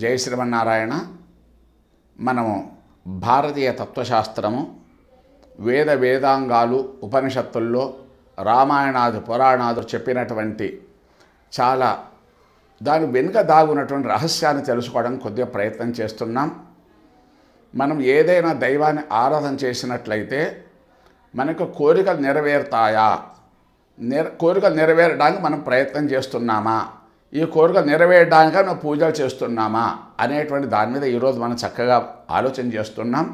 జయ శ్రీమన్నారాయణ మనము భారతీయ తత్వశాస్త్రము వేద వేదాంగాలు ఉపనిషత్తుల్లో రామాయణాది పురాణాలు చెప్పినటువంటి చాలా దాని వెనుక దాగున్నటువంటి రహస్యాన్ని తెలుసుకోవడం కొద్దిగా ప్రయత్నం చేస్తున్నాం మనం ఏదైనా దైవాన్ని ఆరాధన చేసినట్లయితే మనకు కోరికలు నెరవేరుతాయా నెర కోరికలు నెరవేరడానికి మనం ప్రయత్నం చేస్తున్నామా ఈ కోరిక నెరవేయడానికి మనం పూజలు చేస్తున్నామా అనేటువంటి దాని మీద ఈరోజు మనం చక్కగా ఆలోచన చేస్తున్నాం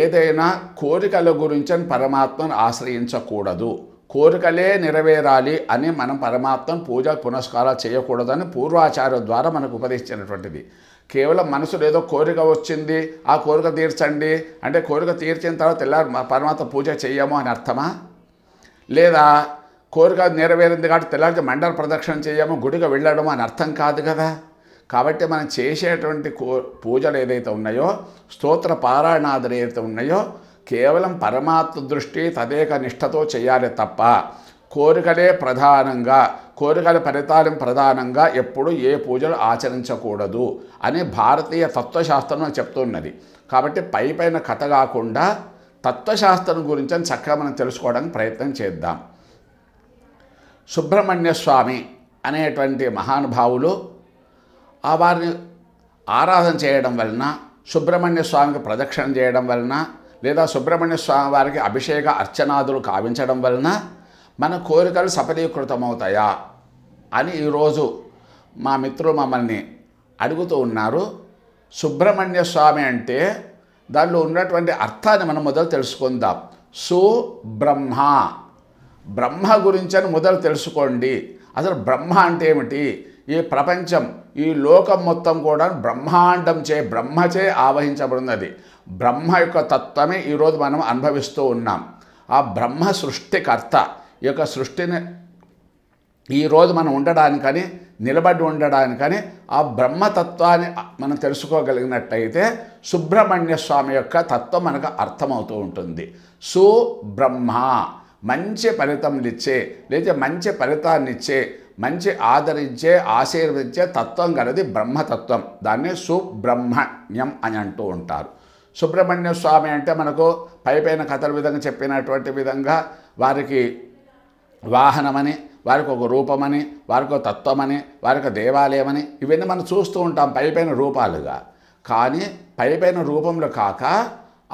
ఏదైనా కోరికల గురించి పరమాత్మను ఆశ్రయించకూడదు కోరికలే నెరవేరాలి అని మనం పరమాత్మను పూజ పునస్కారాలు చేయకూడదని పూర్వాచార్య ద్వారా మనకు ఉపదేశించినటువంటిది కేవలం మనసులో ఏదో కోరిక వచ్చింది ఆ కోరిక తీర్చండి అంటే కోరిక తీర్చిన తర్వాత ఎలా పరమాత్మ పూజ చేయము అని అర్థమా లేదా కోరిక నెరవేరింది కాబట్టి తెల్లారికి మండల ప్రదక్షిణ చేయము గుడికి వెళ్ళడం అని అర్థం కాదు కదా కాబట్టి మనం చేసేటువంటి కో పూజలు ఏదైతే ఉన్నాయో స్తోత్ర పారాయణాదులు ఏదైతే ఉన్నాయో కేవలం పరమాత్మ దృష్టి తదేక నిష్టతో చేయాలి తప్ప కోరికలే ప్రధానంగా కోరికల ఫలితాలను ప్రధానంగా ఎప్పుడు ఏ పూజలు ఆచరించకూడదు అని భారతీయ తత్వశాస్త్రం చెప్తున్నది కాబట్టి పై పైన కథ కాకుండా తత్వశాస్త్రం గురించి చక్కగా మనం తెలుసుకోవడానికి ప్రయత్నం చేద్దాం సుబ్రహ్మణ్య స్వామి అనేటువంటి మహానుభావులు ఆ వారిని ఆరాధన చేయడం వలన సుబ్రహ్మణ్య స్వామికి ప్రదక్షిణ చేయడం వలన లేదా సుబ్రహ్మణ్య స్వామి వారికి అభిషేక అర్చనాదులు కావించడం వలన మన కోరికలు సఫలీకృతమవుతాయా అని ఈరోజు మా మిత్రులు మమ్మల్ని అడుగుతూ ఉన్నారు సుబ్రహ్మణ్య స్వామి అంటే దానిలో ఉన్నటువంటి అర్థాన్ని మనం మొదలు తెలుసుకుందాం సు బ్రహ్మ బ్రహ్మ గురించి అని మొదలు తెలుసుకోండి అసలు బ్రహ్మ అంటే ఏమిటి ఈ ప్రపంచం ఈ లోకం మొత్తం కూడా బ్రహ్మాండంచే బ్రహ్మచే ఆవహించబడినది బ్రహ్మ యొక్క తత్వమే ఈరోజు మనం అనుభవిస్తూ ఉన్నాం ఆ బ్రహ్మ సృష్టికర్త ఈ యొక్క సృష్టిని ఈరోజు మనం ఉండడానికని నిలబడి ఉండడానికని ఆ బ్రహ్మతత్వాన్ని మనం తెలుసుకోగలిగినట్టయితే సుబ్రహ్మణ్య స్వామి యొక్క తత్వం మనకు అర్థమవుతూ ఉంటుంది సుబ్రహ్మ మంచి ఫలితములు ఇచ్చే లేదా మంచి ఫలితాన్ని ఇచ్చే మంచి ఆదరించే ఆశీర్వదించే తత్వం కలది బ్రహ్మతత్వం దాన్ని సుబ్రహ్మణ్యం అని అంటూ ఉంటారు సుబ్రహ్మణ్య స్వామి అంటే మనకు పైపైన కథల విధంగా చెప్పినటువంటి విధంగా వారికి వాహనమని వారికి ఒక రూపమని వారికి ఒక తత్వమని వారికి దేవాలయమని ఇవన్నీ మనం చూస్తూ ఉంటాం పైపైన రూపాలుగా కానీ పైపైన రూపంలో కాక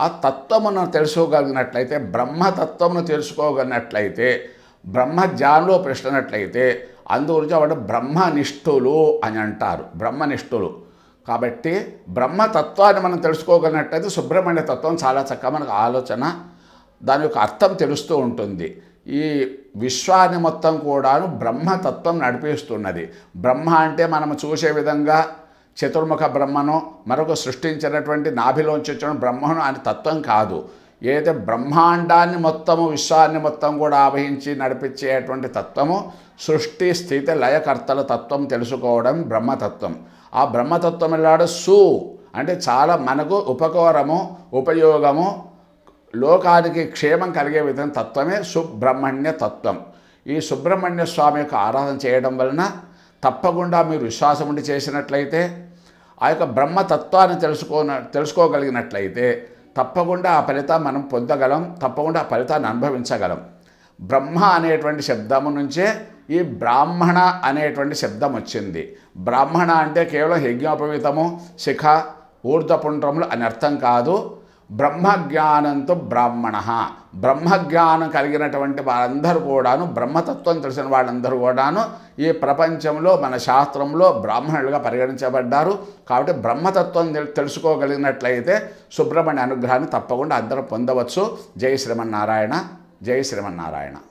ఆ తత్వమును తెలుసుకోగలిగినట్లయితే బ్రహ్మతత్వమును తెలుసుకోగలిగినట్లయితే బ్రహ్మజ్ఞానంలో ప్రశ్నట్లయితే అందుగురించి వాడు బ్రహ్మనిష్ఠులు అని అంటారు బ్రహ్మనిష్ఠులు కాబట్టి బ్రహ్మతత్వాన్ని మనం తెలుసుకోగలిగినట్లయితే సుబ్రహ్మణ్య తత్వం చాలా చక్కగా మనకు ఆలోచన దాని యొక్క అర్థం తెలుస్తూ ఉంటుంది ఈ విశ్వాన్ని మొత్తం కూడాను బ్రహ్మతత్వం నడిపిస్తున్నది బ్రహ్మ అంటే మనం చూసే విధంగా చతుర్ముఖ బ్రహ్మను మరొక సృష్టించినటువంటి నాభిలోంచి వచ్చిన బ్రహ్మను అని తత్వం కాదు ఏదైతే బ్రహ్మాండాన్ని మొత్తము విశ్వాన్ని మొత్తం కూడా ఆవహించి నడిపించేటువంటి తత్వము సృష్టి స్థితి లయకర్తల తత్వం తెలుసుకోవడం బ్రహ్మతత్వం ఆ బ్రహ్మతత్వం ఇలాడు సు అంటే చాలా మనకు ఉపకారము ఉపయోగము లోకానికి క్షేమం కలిగే విధమైన తత్వమే సుబ్రహ్మణ్య తత్వం ఈ సుబ్రహ్మణ్య స్వామి యొక్క ఆరాధన చేయడం వలన తప్పకుండా మీరు విశ్వాసం ఉండి చేసినట్లయితే ఆ యొక్క బ్రహ్మతత్వాన్ని తెలుసుకోన తెలుసుకోగలిగినట్లయితే తప్పకుండా ఆ ఫలితం మనం పొందగలం తప్పకుండా ఆ ఫలితాన్ని అనుభవించగలం బ్రహ్మ అనేటువంటి శబ్దము నుంచే ఈ బ్రాహ్మణ అనేటువంటి శబ్దం వచ్చింది బ్రాహ్మణ అంటే కేవలం యజ్ఞోపవీతము శిఖ ఊర్ధపుండ్రములు అని అర్థం కాదు బ్రహ్మజ్ఞానంతో బ్రాహ్మణ బ్రహ్మజ్ఞానం కలిగినటువంటి వారందరూ కూడాను బ్రహ్మతత్వం తెలిసిన వాళ్ళందరూ కూడాను ఈ ప్రపంచంలో మన శాస్త్రంలో బ్రాహ్మణులుగా పరిగణించబడ్డారు కాబట్టి బ్రహ్మతత్వం తెలుసుకోగలిగినట్లయితే సుబ్రహ్మణ్య అనుగ్రహాన్ని తప్పకుండా అందరూ పొందవచ్చు జై శ్రీమన్నారాయణ జై శ్రీమన్నారాయణ